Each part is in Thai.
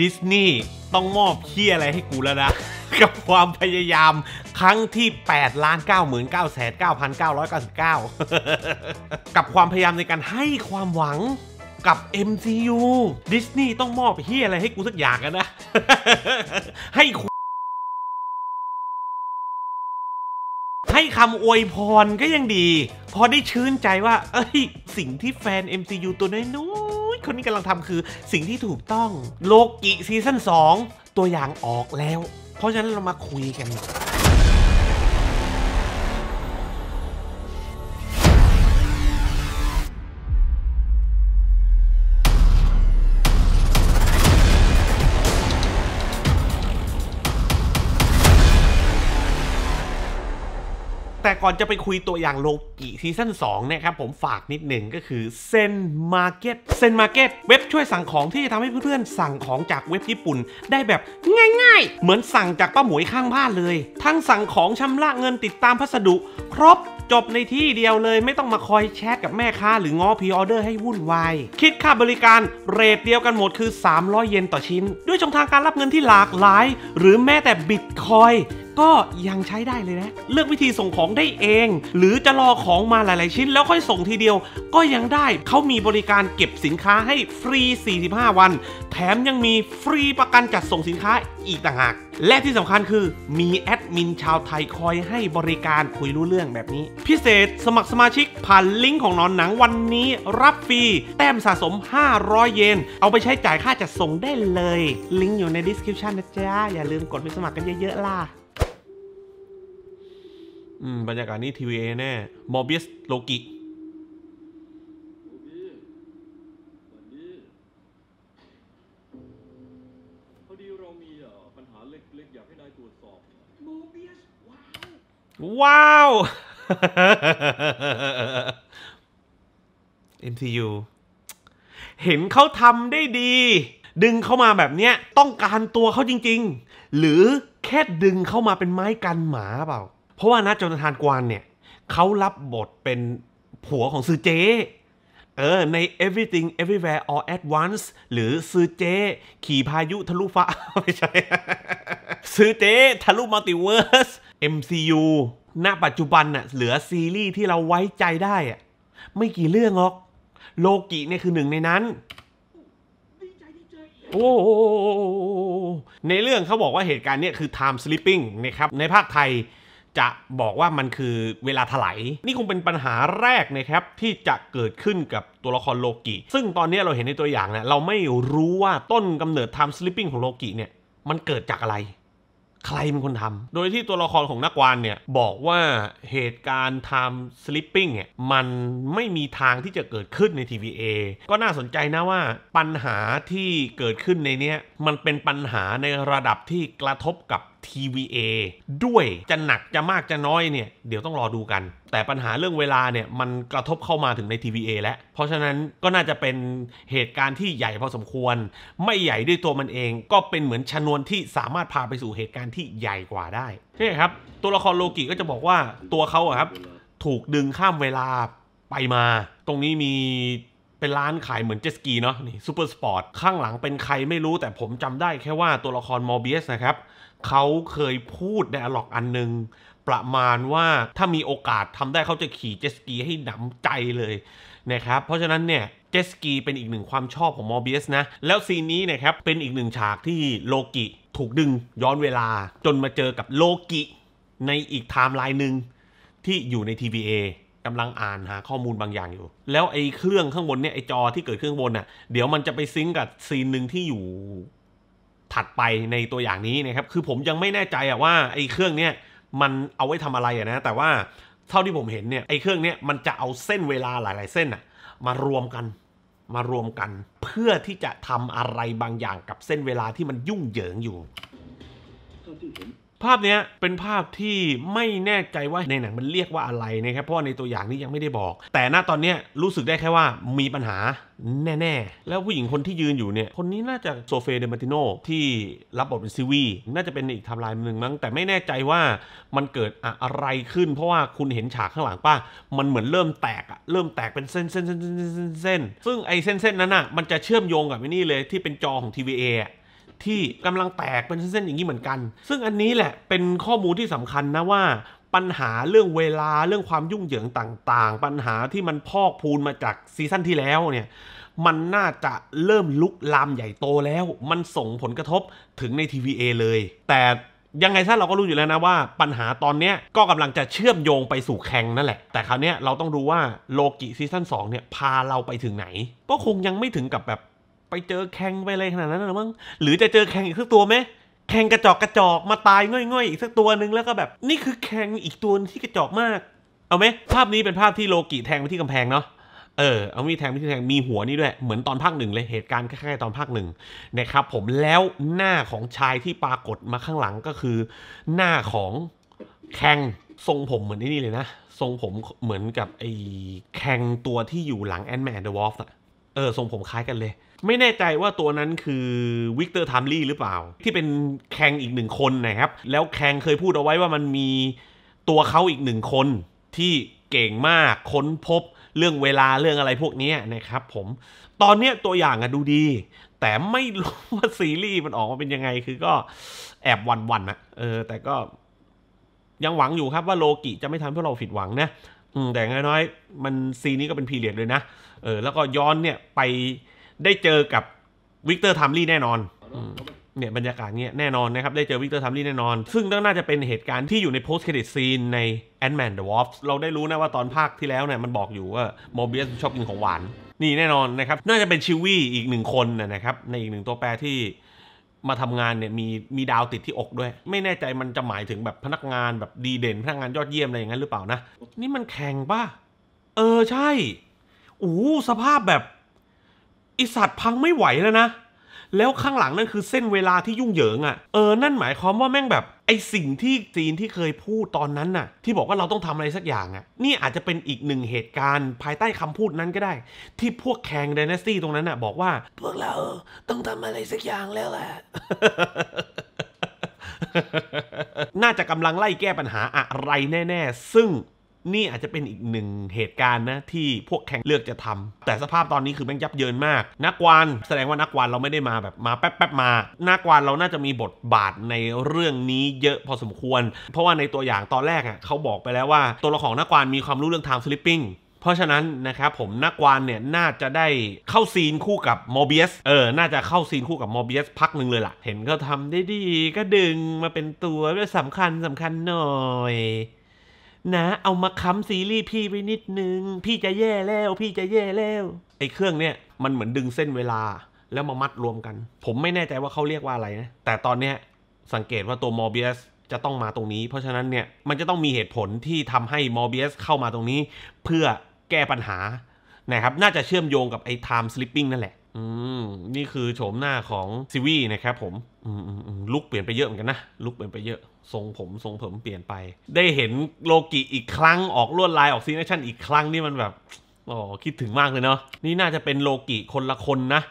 ดิสนีย์ต้องมอบเคี้ยอะไรให้กูแล้วนะ กับความพยายาม ครั้งที่8ล้าน9 9 9 9,999กับความพยายามในการให้ความหวังกับ MCU ดิสนีย์ต้องมอบเคียอะไรให้กูสักอย่างนะ ให้ ให้คำอวยพรก็ยังดี พอได้ชื่นใจว่าเอ้ยสิ่งที่แฟน MCU ตัวน้อยคนนี้กำลังทำคือสิ่งที่ถูกต้อง โลกิซีซั่น2ตัวอย่างออกแล้ว เพราะฉะนั้นเรามาคุยกันแต่ก่อนจะไปคุยตัวอย่างโลกิซีซั่น2นี่ยครับ ผมฝากนิดหนึ่งก็คือเซนมาร์เก็ตเซนมาร์เก็ตเว็บช่วยสั่งของที่จะทำให้เพื่อนๆ สั่งของจากเว็บญี่ปุ่น ได้แบบง่ายๆ เหมือนสั่งจากป้าหมวยข้างบ้านเลย ทั้งสั่งของชำระเงินติดตามพัสดุ ครบจบในที่เดียวเลยไม่ต้องมาคอยแชทกับแม่ค้าหรืองอพีออเดอร์ให้วุ่นวาย คิดค่าบริการเรทเดียวกันหมดคือ 300 เยนต่อชิ้น ด้วยช่องทางการรับเงินที่หลากหลายหรือแม้แต่บิตคอยก็ยังใช้ได้เลยนะ เลือกวิธีส่งของได้เอง หรือจะรอของมาหลาย ๆ ชิ้นแล้วค่อยส่งทีเดียว ก็ยังได้ เขามีบริการเก็บสินค้าให้ฟรี 45 วัน แถมยังมีฟรีประกันจัดส่งสินค้าอีกต่างหาก และที่สำคัญคือมีแอดมินชาวไทยคอยให้บริการคุยรู้เรื่องแบบนี้ พิเศษสมัครสมาชิกผ่านลิงก์ของนอนหนังวันนี้รับฟรีแต้มสะสม 500 เยน เอาไปใช้จ่ายค่าจัดส่งได้เลย ลิงก์อยู่ในดีสคริปชันนะจ๊ะ อย่าลืมกดไปสมัครกันเยอะๆล่ะอืมบรรยากาศนี่ทีวีเอแน่มอร์เบียสโลกิว้าวว้าว MCU เห็นเขาทำได้ดี ดึงเข้ามาแบบเนี้ย ต้องการตัวเขาจริงๆ หรือแค่ดึงเข้ามาเป็นไม้กันหมาเปล่าราะว่านะโจนทานกวนเนี่ยเขารับบทเป็นผัวของซือเจเออ ใน everything everywhere all at once หรือซือเจ ขี่พายุทะลุฟ้าไม่ใช่ ซือเจทะลุมัลติเวิร์ส MCU ณ ปัจจุบันน่ะเหลือซีรีส์ที่เราไว้ใจได้อะไม่กี่เรื่องหรอก โลกิเนี่ยคือหนึ่งในนั้น โอ้ในเรื่องเขาบอกว่าเหตุการณ์เนี่ยคือ time sleeping นะครับ ในภาคไทยจะบอกว่ามันคือเวลาถลายนี่คงเป็นปัญหาแรกนะครับที่จะเกิดขึ้นกับตัวละครโลกิซึ่งตอนนี้เราเห็นในตัวอย่างเนะเราไม่รู้ว่าต้นกำเนิดไทม์สลิปปิ้งของโลกิเนี่ยมันเกิดจากอะไรใครเป็นคนทำ โดยที่ตัวละครของนักวานเนี่ยบอกว่าเหตุการณ์ไทม์สลิปปิ้งเนี่ยมันไม่มีทางที่จะเกิดขึ้นใน TVA ก็น่าสนใจนะว่าปัญหาที่เกิดขึ้นในเนี้ยมันเป็นปัญหาในระดับที่กระทบกับ TVA ด้วยจะหนักจะมากจะน้อยเนี่ยเดี๋ยวต้องรอดูกัน แต่ปัญหาเรื่องเวลาเนี่ยมันกระทบเข้ามาถึงใน TVA แล้วเพราะฉะนั้นก็น่าจะเป็นเหตุการณ์ที่ใหญ่พอสมควร ไม่ใหญ่ด้วยตัวมันเอง ก็เป็นเหมือนชนวนที่สามารถพาไปสู่เหตุการณ์ที่ใหญ่กว่าได้ใช่ครับ ตัวละครโลกิก็จะบอกว่าตัวเขาครับ ถูกดึงข้ามเวลาไปมา ตรงนี้มีเป็นร้านขายเหมือนเจสกีเนาะนี่ซูเปอร์สปอร์ตข้างหลังเป็นใครไม่รู้แต่ผมจำได้แค่ว่าตัวละครมอร์เบียสนะครับเขาเคยพูดในอะล็อกอันหนึ่งประมาณว่าถ้ามีโอกาสทำได้เขาจะขี่เจสกีให้หนำใจเลยนะครับเพราะฉะนั้นเนี่ยเจสกีเป็นอีกหนึ่งความชอบของมอร์เบียสนะแล้วซีนนี้นะครับเป็นอีกหนึ่งฉากที่โลกิถูกดึงย้อนเวลาจนมาเจอกับโลกิในอีกไทม์ไลน์หนึ่งที่อยู่ใน TVA กำลังอ่านหาข้อมูลบางอย่างอยู่ แล้วไอ้เครื่องข้างบนเนี่ยไอ้จอที่เกิดขึ้น่องบนน่ะเดี๋ยวมันจะไปซิงกับซีนหนึ่งที่อยู่ถัดไปในตัวอย่างนี้นะครับ คือผมยังไม่แน่ใจอะว่าไอ้เครื่องเนี้ยมันเอาไว้ทำอะไรอะนะ แต่ว่าเท่าที่ผมเห็นเนี่ยไอ้เครื่องเนี้ยมันจะเอาเส้นเวลาหลาย ๆ เส้นอะมารวมกันมารวมกันเพื่อที่จะทำอะไรบางอย่างกับเส้นเวลาที่มันยุ่งเหยิงอยู่เท่าที่ผมภาพนี้เป็นภาพที่ไม่แน่ใจว่าในหนังมันเรียกว่าอะไรนะครับเพราะในตัวอย่างนี้ยังไม่ได้บอก แต่ณตอนนี้รู้สึกได้แค่ว่ามีปัญหาแน่ๆ แล้วผู้หญิงคนที่ยืนอยู่เนี่ยคนนี้น่าจะโซเฟเดมาติโนที่รับบทเป็นซิวีน่าจะเป็นอีกทำลายหนึ่งมั้งแต่ไม่แน่ใจว่ามันเกิดอะไรขึ้น เพราะว่าคุณเห็นฉากข้างหลังป้ามันเหมือนเริ่มแตกอะเริ่มแตกเป็นเส้นๆ ๆ ๆๆซึ่งไอ้เส้น ๆนั้นอะมันจะเชื่อมโยงกับไอ้นี่เลย ที่เป็นจอของ TVA อที่กำลังแตกเป็นเส้นๆอย่างนี้เหมือนกัน ซึ่งอันนี้แหละเป็นข้อมูลที่สำคัญนะว่า ปัญหาเรื่องเวลาเรื่องความยุ่งเหยิงต่างๆ ปัญหาที่มันพอกพูนมาจากซีซั่นที่แล้วเนี่ย มันน่าจะเริ่มลุกลามใหญ่โตแล้ว มันส่งผลกระทบถึงในทีวีเลย แต่ยังไงซะเราก็รู้อยู่แล้วนะว่า ปัญหาตอนนี้ก็กำลังจะเชื่อมโยงไปสู่แข่งนั่นแหละ แต่คราวนี้เราต้องดูว่าโลกิซีซั่น2เนี่ยพาเราไปถึงไหนก็คงยังไม่ถึงกับแบบไปเจอแข่งไปอะไรขนาดนั้นหรือมั้งหรือจะเจอแข่งอีกสักตัวไหมแข่งกระจอกกระจอกมาตายง่อย ๆ อีกสักตัวหนึ่งแล้วก็แบบนี่คือแข่งอีกตัวที่กระจอกมาก เอาไหมภาพนี้เป็นภาพที่โลกิแทงไปที่กำแพงเนาะเออเอามีแทงมี่แทงมีหัวนี่ด้วยเหมือนตอนภาคหนึ่งเลยเหตุการณ์คล้ายๆตอนภาคหนึ่งนะครับผมแล้วหน้าของชายที่ปรากฏมาข้างหลังก็คือหน้าของแข่งทรงผมเหมือนนี่เลยนะทรงผมเหมือนกับไอ้แข่งตัวที่อยู่หลังแอนแมนเดอะวอล์ฟอะเออทรงผมคล้ายกันเลย ไม่แน่ใจว่าตัวนั้นคือวิกเตอร์ทามลี่หรือเปล่า ที่เป็นแคงอีกหนึ่งคนนะครับ แล้วแคงเคยพูดเอาไว้ว่ามันมีตัวเขาอีกหนึ่งคนที่เก่งมากค้นพบเรื่องเวลาเรื่องอะไรพวกนี้นะครับผมตอนนี้ตัวอย่างอะดูดี แต่ไม่รู้ว่าซีรีส์มันออกมาเป็นยังไง คือก็แอบวันๆนะเออ แต่ก็ ยังหวังอยู่ครับว่าโลกิจะไม่ทำให้เราผิดหวังนะอืมแต่อ่างน้อยมันซีนี้ก็เป็นพีเรียดเลยนะ เออแล้วก็ย้อนเนี่ย ไปได้เจอกับวิกเตอร์ทัมลี่แน่นอนอเนี่ย บรรยากาศเนี่ยแน่นอนนะครับ ได้เจอวิกเตอร์ทัมลี่แน่นอน ซึ่งต้องน่าจะเป็นเหตุการณ์ที่อยู่ในโพสต์เครดิตซีนใน Ant Man the w a s f เราได้รู้นะว่าตอนภาคที่แล้วเนี่ยมันบอกอยู่ว่าโมเบียสชอบกินของหวาน นี่แน่นอนนะครับน่าจะเป็นชิวี่อีกหนึ่งคนนะครับในอีกหนึ่งตัวแปรที่มาทำงานเนี่ยมีมีดาวติดที่อกด้วย ไม่แน่ใจมันจะหมายถึงแบบพนักงานแบบดีเด่นพนักงานยอดเยี่ยมอะไรอย่างนั้นหรือเปล่านะ นี่มันแข่งป่ะ เออใช่โอ้สภาพแบบ อิสัตพังไม่ไหวแล้วนะ แล้วข้างหลังนั่นคือเส้นเวลาที่ยุ่งเหยิงอะ่ะเออนั่นหมายความว่าแม่งแบบไอสิ่งที่จีนที่เคยพูดตอนนั้นน่ะ ที่บอกว่าเราต้องทำอะไรสักอย่างอ่ะ นี่อาจจะเป็นอีกหนึ่งเหตุการณ์ภายใต้คำพูดนั้นก็ได้ ที่พวกแขงดนาซี่ตรงนั้นน่ะบอกว่า พวกเราต้องทำอะไรสักอย่างแล้วแหละ น่าจะกำลังไล่แก้ปัญหาอะไรแน่ ๆ ซึ่งนี่อาจจะเป็นอีกหนึ่งเหตุการณ์นะที่พวกแข่งเลือกจะทำ แต่สภาพตอนนี้คือแม่งยับเยินมาก นักวานแสดงว่านักวานเราไม่ได้มาแบบมาแป๊บแป๊บมา นักวานเราน่าจะมีบทบาทในเรื่องนี้เยอะ พอสมควร เพราะว่าในตัวอย่างตอนแรกอ่ะเขาบอกไปแล้วว่าตัวละครนักวานมีความรู้เรื่องทางสลิปปิ้ง เพราะฉะนั้นนะครับผมนักวานเนี่ยน่าจะได้เข้าซีนคู่กับมอร์เบียส เออ น่าจะเข้าซีนคู่กับมอร์เบียสพักหนึ่งเลยล่ะ เห็นเขาทำได้ดีก็ดึงมาเป็นตัวสำคัญสำคัญหน่อยนะเอามาค้ำซีรีส์พี่ไปนิดนึง พี่จะแย่แล้วพี่จะแย่แล้วไอ้เครื่องเนี่ยมันเหมือนดึงเส้นเวลาแล้วมามัดรวมกัน ผมไม่แน่ใจว่าเขาเรียกว่าอะไรนะ แต่ตอนเนี้ยสังเกตว่าตัวมอร์เบียสจะต้องมาตรงนี้เพราะฉะนั้นเนี่ยมันจะต้องมีเหตุผลที่ทำให้มอร์เบียสเข้ามาตรงนี้ เพื่อแก้ปัญหานะครับน่าจะเชื่อมโยงกับไอ้ไทม์สลิปปิ้งนั่นแหละ อืมนี่คือโฉมหน้าของซีวีนะครับผมลุกเปลี่ยนไปเยอะเหมือนกันนะลุกเปลี่ยนไปเยอะทรงผมทรงผมเปลี่ยนไป ได้เห็นโลกิอีกครั้งออกลวดลายออกซีเนชั่นอีกครั้งนี่มันแบบอ๋อคิดถึงมากเลยเนาะนี่น่าจะเป็นโลกิคนละคนนะ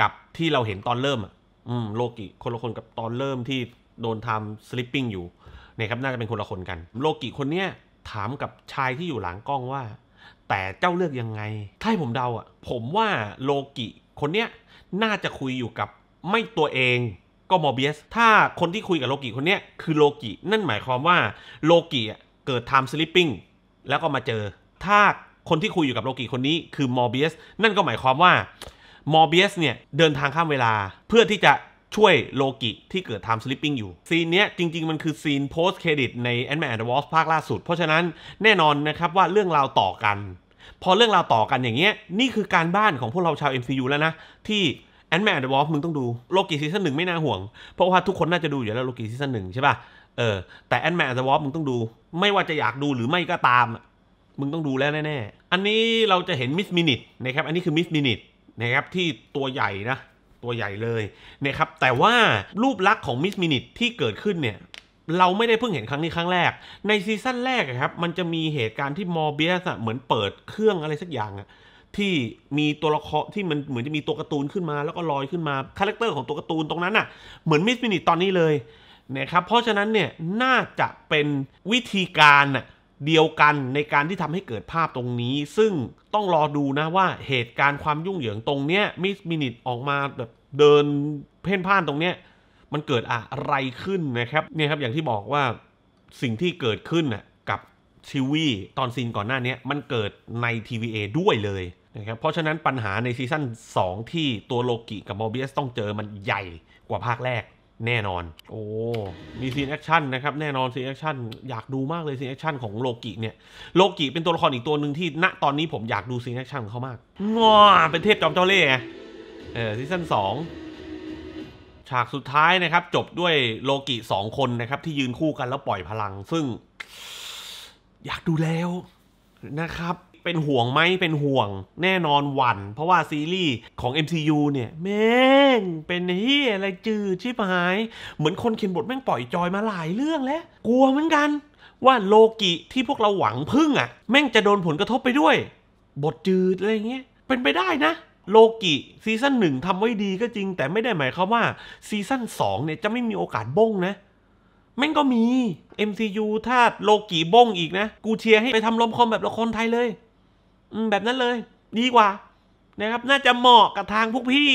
กับที่เราเห็นตอนเริ่มอ่ะอืมโลกิคนละคนกับตอนเริ่มที่โดนทำสลิปปิ้งอยู่เนี่ยครับน่าจะเป็นคนละคนกัน โลกิคนเนี้ยถามกับชายที่อยู่หลังกล้องว่า แต่เจ้าเลือกยังไง ถ้าผมเดาอ่ะผมว่าโลกิคนเนี้ยน่าจะคุยอยู่กับไม่ตัวเองก็มอร์เบียสถ้าคนที่คุยกับโลกิคนนี้คือโลกินั่นหมายความว่าโลกิเกิดไทม์สลิปปิ้งแล้วก็มาเจอ ถ้าคนที่คุยอยู่กับโลกิคนนี้คือมอร์เบียสนั่นก็หมายความว่ามอร์เบียสเนี่ย เดินทางข้ามเวลาเพื่อที่จะช่วยโลกิที่เกิดไทม์สลิปปิ้งอยู่ ซีนเนี้ยจริงๆมันคือซีนโพสเครดิตใน a n d m a n and the Wasp ภาคล่าสุด เพราะฉะนั้นแน่นอนนะครับว่าเรื่องราวต่อกัน พอเรื่องราวต่อกันอย่างเงี้ยนี่คือการบ้านของพวกเราชาว MCU แล้วนะที่แอนด์แมนเดอะวอลฟมึงต้องดูโลกีซีซั่นหนึ่งไม่น่าห่วง เพราะว่าทุกคนน่าจะดูอยู่แล้วโลกีซีซั่นหนึ่งใช่ป่ะเออแต่แอนด์แมนเดอะวอลฟมึงต้องดู ไม่ว่าจะอยากดูหรือไม่ก็ตาม มึงต้องดูแล้วแน่ๆ อันนี้เราจะเห็นมิสมินิทนะครับอันนี้คือมิสมินิทนะครับที่ตัวใหญ่นะ ตัวใหญ่เลยนะครับแต่ว่ารูปลักษณ์ของมิสมินิทที่เกิดขึ้นเนี่ย เราไม่ได้เพิ่งเห็นครั้งนี้ครั้งแรกในซีซั่นแรกครับมันจะมีเหตุการณ์ที่มอร์เบียสเหมือนเปิดเครื่องอะไรสักอย่างอะที่มีตัวละครที่มันเหมือนจะมีตัวการ์ตูนขึ้นมาแล้วก็ลอยขึ้นมาคาแรคเตอร์ของตัวการ์ตูนตรงนั้นน่ะเหมือนมิสมินิตอนนี้เลยนะครับเพราะฉะนั้นเนี่ยน่าจะเป็นวิธีการเดียวกันในการที่ทำให้เกิดภาพตรงนี้ ซึ่งต้องรอดูนะว่าเหตุการณ์ความยุ่งเหยิงตรงเนี้ยมิสมินิตออกมาแบบเดินเพ่นพ่านตรงเนี้ยมันเกิดอะไรขึ้นนะครับเนี่ยครับอย่างที่บอกว่าสิ่งที่เกิดขึ้นน่ะกับชิวี่ตอนซีนก่อนหน้านี้มันเกิดใน TVA ด้วยเลยนะครับเพราะฉะนั้นปัญหาในซีซั่น 2 ที่ตัวโลกิกับมอร์เบียสต้องเจอมันใหญ่กว่าภาคแรก แน่นอน โอ้ มีซีนแอคชั่นนะครับ แน่นอนซีนแอคชั่นอยากดูมากเลยซีนแอคชั่น ของโลกิเนี่ยโลกิเป็นตัวละครอีกตัวหนึ่งที่ ณตอนนี้ผมอยากดูซีนแอคชั่นของเขามากง้เป็นเทพจอมเจ้าเล่ห์เออซีซั่น2ฉากสุดท้ายนะครับ จบด้วยโลกิสองคนนะครับ ที่ยืนคู่กันแล้วปล่อยพลัง ซึ่ง อยากดูแล้วนะครับเป็นห่วงไหมเป็นห่วงแน่นอนหวัน เพราะว่าซีรีส์ของ MCU เนี่ยแม่งเป็นเฮียอะไรจืดชิบหาย เหมือนคนเขียนบทแม่งปล่อยจอยมาหลายเรื่องแล้ว กลัวเหมือนกัน ว่าโลกิที่พวกเราหวังพึ่งอะ่ะแม่งจะโดนผลกระทบไปด้วย บทจืดอะไรเงี้ยเป็นไปได้นะ โลกิซีซั่นหนึ่งทำไว้ดีก็จริง แต่ไม่ได้หมายความว่าซีซั่นสองเนี่ยจะไม่มีโอกาสบ้งนะแม่งก็มี MCU ถ้าโลกิบ้งอีกนะ กูเชียร์ให้ไปทำลมคอมแบบละครไทยเลยแบบนั้นเลย ดีกว่านะครับน่าจะเหมาะกับทางพวกพี่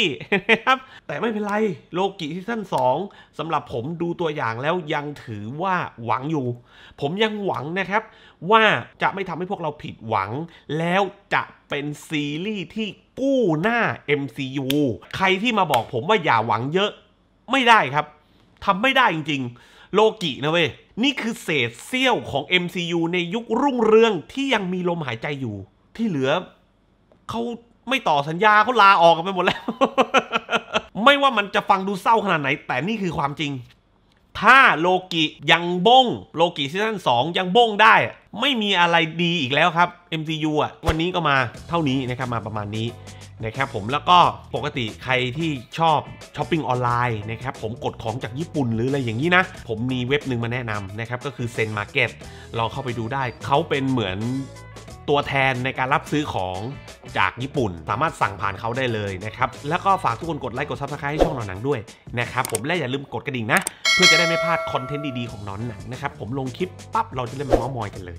นะครับ แต่ไม่เป็นไรโลกิซีซั่น2สำหรับผมดูตัวอย่างแล้วยังถือว่าหวังอยู่ ผมยังหวังนะครับ ว่าจะไม่ทำให้พวกเราผิดหวัง แล้วจะเป็นซีรีส์ที่กู้หน้า MCU ใครที่มาบอกผมว่าอย่าหวังเยอะ ไม่ได้ครับทำไม่ได้จริง ๆ โลกินะเว้ยนี่คือเศษเสี้ยวของ MCU ในยุครุ่งเรืองที่ยังมีลมหายใจอยู่ที่เหลือเขาไม่ต่อสัญญาเขาลาออกกันไปหมดแล้ว ไม่ว่ามันจะฟังดูเศร้าขนาดไหน แต่นี่คือความจริง ถ้าโลกิยังบงโลกิซีซั่น2ยังบงได้ ไม่มีอะไรดีอีกแล้วครับ MCU อ่ะ วันนี้ก็มาเท่านี้นะครับมาประมาณนี้นะครับผมแล้วก็ปกติใครที่ชอบช้อปปิ้งออนไลน์นะครับผมกดของจากญี่ปุ่นหรืออะไรอย่างนี้นะ ผมมีเว็บหนึ่งมาแนะนำนะครับ ก็คือเซนมาร์เก็ตลองเข้าไปดูได้เขาเป็นเหมือนตัวแทนในการรับซื้อของจากญี่ปุ่น สามารถสั่งผ่านเขาได้เลยนะครับ แล้วก็ฝากทุกคนกดไลค์กดซับสไครต์ให้ช่องหนอนหนังด้วยนะครับ ผมและอย่าลืมกดกระดิ่งนะ เพื่อจะได้ไม่พลาดคอนเทนต์ดีๆ ของหนอนหนังนะครับ ผมลงคลิปปั๊บ เราจะเล่นมาม้ามอยกันเลย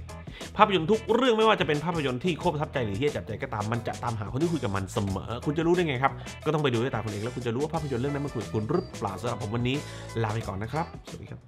ภาพยนตร์ทุกเรื่องไม่ว่าจะเป็นภาพยนตร์ที่โคบทับใจหรือที่จับใจก็ตามมันจะตามหาคนที่คุยกับมันเสมอ คุณจะรู้ได้ไงครับก็ต้องไปดูด้วยตาคุณเองแล้วคุณจะรู้ว่าภาพยนตร์เรื่องนั้นมันคุยกับคุณหรือเปล่าสำหรับผมวันนี้ลาไปก่อนนะครับสวัสดีครับ